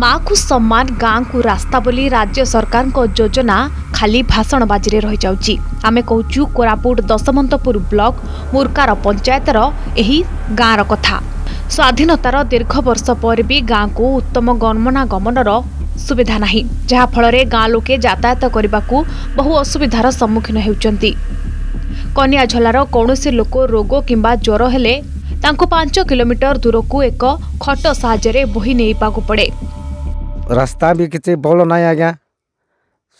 ମାଆକୁ ସମ୍ମାନ ଗାଁକୁ ରାସ୍ତା ବୋଲି ରାଜ୍ୟ ସରକାରଙ୍କ ଯୋଜନା ଖାଲି ଭାଷଣବାଜିରେ ରହିଯାଉଛି ଆମେ କହୁଛୁ କୋରାପୁଟ ଦଶମନ୍ତପୁର ବ୍ଲକ ମୁର୍କାର ପଞ୍ଚାୟତର ଏହି ଗାଁର କଥା ସ୍ୱାଧୀନତାର ଦୀର୍ଘ ବର୍ଷ ପରେ ବି ଗାଁକୁ ଉତ୍ତମ ଗମନାଗମନର ସୁବିଧା ନାହିଁ ଯାହାଫଳରେ ଗାଁ ଲୋକେ ଯାତାୟତ କରିବାକୁ ବହୁ ଅସୁବିଧାର ସମ୍ମୁଖୀନ ହେଉଛନ୍ତି କନିଆଝୋଲାର କୌଣସି ଲୋକ ରୋଗ କିମ୍ବା ଜ୍ୱର ହେଲେ ତାଙ୍କୁ ପାଞ୍ଚ କିଲୋମିଟର ଦୂରକୁ ଏକ ଖଟ ସାହାଯ୍ୟରେ ବୋହି ନେବାକୁ ପଡ଼େ रास्ता भी किसी भल ना आज्ञा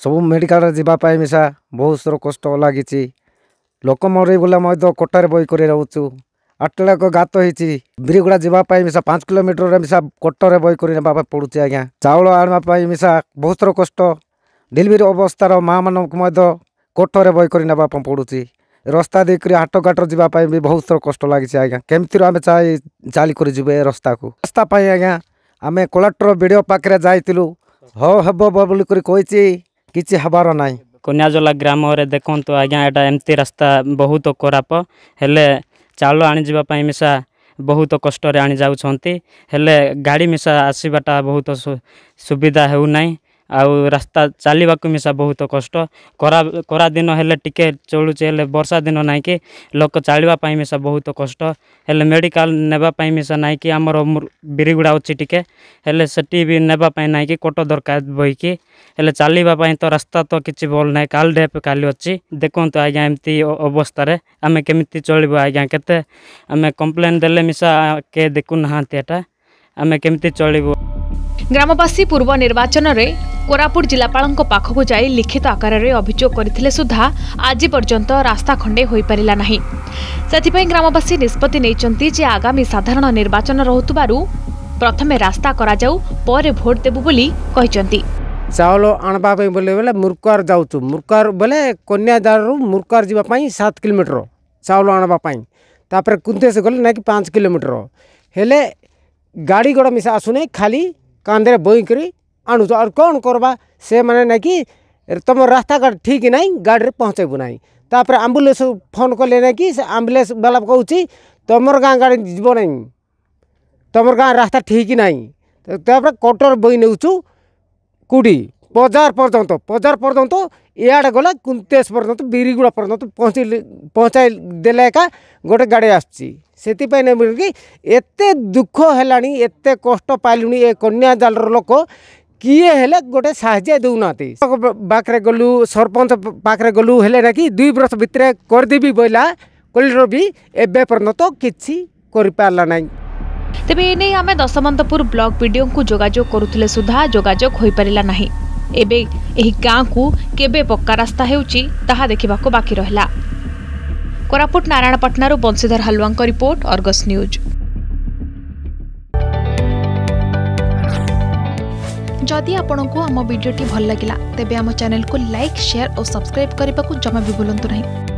सब मेडिकल जीपाई मिसा बहुत सर कष्ट लगी लोक मर बोले मैं तो कटारे बही कर रोचु आठटा गात हो बिरीगुड़ा जावाई मिसा पाँच किलोमीटर मिसा कटरे बही कर पड़ू आज्ञा चाउल आई मिसा बहुत सर कष्ट डेलीवरी अवस्था माँ मान तो कोठरे बही कर पड़ू रास्ता देकर हाट घाट जावाई भी बहुत सर कष्ट लगे आज्ञा केमती आम चाली कर रास्ता को रास्तापी आज्ञा ଆମେ କଲେକ୍ଟର ବି ଡ଼ି ଓ ପାଖରେ ଯାଇଥିଲୁ ହଉ ହେବ ବୋଲିକରି କହିଛି କିଛି ହେବାର ନାହିଁ କନ୍ୟାଜଲା ଗ୍ରାମରେ ଦେଖନ୍ତୁ ଆଜ୍ଞା ଏଇଟା ଏମିତି ରାସ୍ତା ବହୁତ ଖରାପ ହେଲେ ଚାଉଳ ଆଣିଯିବା ପାଇଁ ମିଶା ବହୁତ କଷ୍ଟରେ ଆଣିଯାଉଛନ୍ତି ହେଲେ ଗାଡ଼ି ମିଶା ଆସିବାଟା ବହୁତ ସୁବିଧା ହେଉନାହିଁ आ आस्ता चलवाक मिसा बहुत कष्ट खरा दिन हेले टिके चलुचे बर्षा दिन नहीं कि लोक चलवापी मिसा बहुत कष्ट मेडिका ने मिसा नहीं कि आम बिरीगुड़ा अच्छी टिके से ना कि कट दरकार बह कि चलवापी तो रास्ता तो किसी भल ना काल डेप काल अच्छी देखते आज्ञा एमती अवस्था आम कमी चलो आज्ञा के कम्प्लेन देने मिसा के देखुना आम कमी चलू ଗ୍ରାମବାସୀ ପୂର୍ବ ନିର୍ବାଚନରେ କୋରାପୁଟ ଜିଲ୍ଲାପାଳଙ୍କ ପାଖକୁ ଯାଇ ଲିଖିତ ଆକାରରେ ଅଭିଯୋଗ କରିଥିଲେ ସୁଦ୍ଧା ଆଜି ପର୍ଯ୍ୟନ୍ତ ରାସ୍ତା ଖଣ୍ଡେ ହୋଇପାରିଲା ନାହିଁ ସେଥିପାଇଁ ଗ୍ରାମବାସୀ ନିଷ୍ପତ୍ତି ନେଇଛନ୍ତି ଯେ ଆଗାମୀ ସାଧାରଣ ନିର୍ବାଚନ ରହୁଥିବାରୁ ପ୍ରଥମେ ରାସ୍ତା କରାଯାଉ ପରେ ଭୋଟ ଦେବୁ ବୋଲି କହିଛନ୍ତି ଚାଉଳ ଆଣିବା ପାଇଁ ବୋଲେ ବୋଲେ ମୁର୍କାର ଯାଉଛୁ ମୁର୍କାର ବୋଲେ କନ୍ୟାଦାରରୁ ମୁର୍କାର ଯିବା ପାଇଁ ସାତ କିଲୋମିଟର ଚାଉଳ ଆଣିବା ପାଇଁ ତାପରେ କୁନ୍ତେଶ ଗଲେ ନାଇଁକି ପାଞ୍ଚ କିଲୋମିଟର ହେଲେ ଗାଡ଼ି ଗୋଡ଼ ମିଶା ଆସୁନାହିଁ ଖାଲି কাঁধে বইকি আনুছ আর কম করবা সে মানে নাকি तुम रास्ता ठीक ना गाड़ी पहुँचेबू ना तापर आम्बुलेन्स फोन कले ना कि से बाला कौच तुम गाँ गाड़ी जीव ना तुम गाँ रास्ता ठीक ना तापर कटर बोई नौ कूड़ी बजार पर्यटन बजार पर्यटन इड़े गला कुंतेस पर्यटन बिरीगुड़ा पर्यटन पहुँचे पहुँचा देका गोटे गाड़ी आसे दुख है एत कष्ट ये कन्या जाल लोक किए हेले गोटे साहय दौना पाखे गलु सरपंच पाखे गलु हेले ना कि दुई बर्ष भितर करदेवी बोला कलर भी एवं पर्यटन किसी करा ना एने दशमंतपुर ब्लक विडो को जोाजोग करुले सुधा जोाजोग पारा ना ଏବେ ଏହି ଗାଁକୁ କେବେ ପକ୍କା ରାସ୍ତା ହେଉଛି ତାହା ଦେଖିବାକୁ ବାକି ରହିଲା କୋରାପୁଟ ନାରାୟଣ ପାଟଣାରୁ ବଂଶୀଧର ହାଲୁଆଙ୍କ ରିପୋର୍ଟ ଅର୍ଗସ୍ ନ୍ୟୁଜ୍ ଯଦି ଆପଣଙ୍କୁ ଆମ ଭିଡ଼ିଓଟି ଭଲ ଲାଗିଲା ତେବେ ଆମ ଚ୍ୟାନେଲକୁ ଲାଇକ୍ ସେୟାର ଓ ସବସ୍କ୍ରାଇବ୍ କରିବାକୁ ଜମା ବି ଭୁଲନ୍ତୁ ନାହିଁ